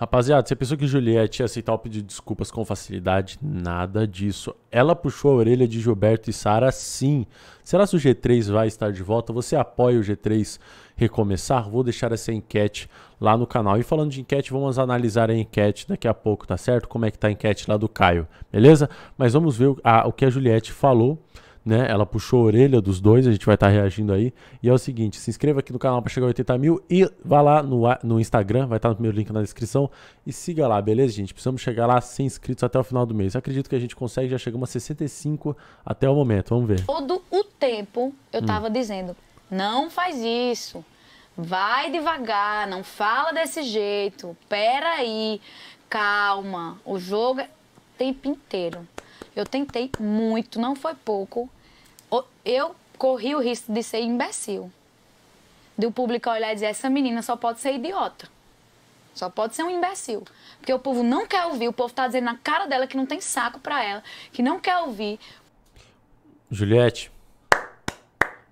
Rapaziada, você pensou que Juliette ia aceitar o pedido de desculpas com facilidade? Nada disso. Ela puxou a orelha de Gilberto e Sara, sim. Será que o G3 vai estar de volta? Você apoia o G3 recomeçar? Vou deixar essa enquete lá no canal. E falando de enquete, vamos analisar a enquete daqui a pouco, tá certo? Como é que tá a enquete lá do Caio, beleza? Mas vamos ver o, a, o que a Juliette falou né? Ela puxou a orelha dos dois, a gente vai estar tá reagindo aí. E é o seguinte: se inscreva aqui no canal para chegar a 80 mil e vá lá no, no Instagram, vai estar tá no primeiro link na descrição e siga lá, beleza, gente? Precisamos chegar lá 100 inscritos até o final do mês. Eu acredito que a gente consegue, já chegamos a 65 até o momento. Vamos ver. Todo o tempo eu estava hum. dizendo: não faz isso. Vai devagar, não fala desse jeito. Pera aí, calma. O jogo é o tempo inteiro. Eu tentei muito, não foi pouco. Eu corri o risco de ser imbecil. De o público olhar e dizer: essa menina só pode ser idiota. Só pode ser um imbecil. Porque o povo não quer ouvir, o povo tá dizendo na cara dela que não tem saco para ela, que não quer ouvir. Juliette,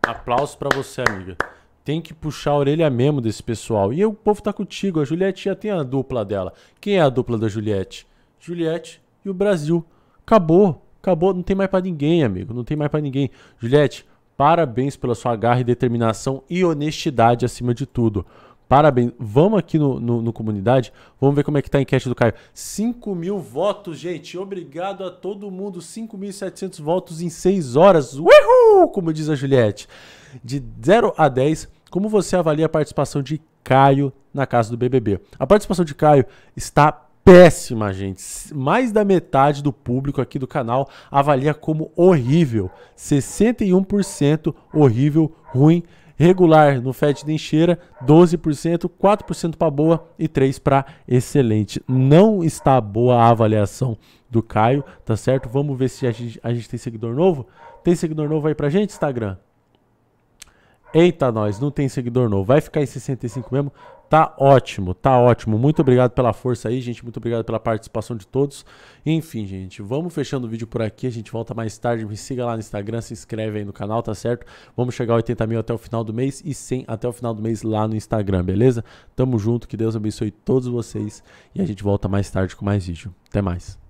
aplauso para você, amiga. Tem que puxar a orelha mesmo desse pessoal. E o povo tá contigo. A Juliette já tem a dupla dela. Quem é a dupla da Juliette? Juliette e o Brasil. Acabou. Acabou. Não tem mais para ninguém, amigo. Não tem mais para ninguém. Juliette, parabéns pela sua garra e determinação e honestidade acima de tudo. Parabéns. Vamos aqui no, no, no, comunidade. Vamos ver como é que tá a enquete do Caio. 5 mil votos, gente. Obrigado a todo mundo. 5.700 votos em 6 horas. Uhul! Como diz a Juliette. De 0 a 10, como você avalia a participação de Caio na casa do BBB? A participação de Caio está péssima, gente. Mais da metade do público aqui do canal avalia como horrível. 61% horrível, ruim, regular no Fed de encheira, 12%, 4% para boa e 3% para excelente. Não está boa a avaliação do Caio, tá certo? Vamos ver se a gente, a gente tem seguidor novo. Tem seguidor novo aí pra gente, Instagram? Eita, nós, não tem seguidor novo. Vai ficar em 65 mesmo? Tá ótimo, tá ótimo. Muito obrigado pela força aí, gente. Muito obrigado pela participação de todos. Enfim, gente, vamos fechando o vídeo por aqui. A gente volta mais tarde. Me siga lá no Instagram, se inscreve aí no canal, tá certo? Vamos chegar a 80 mil até o final do mês e 100 até o final do mês lá no Instagram, beleza? Tamo junto, que Deus abençoe todos vocês. E a gente volta mais tarde com mais vídeo. Até mais.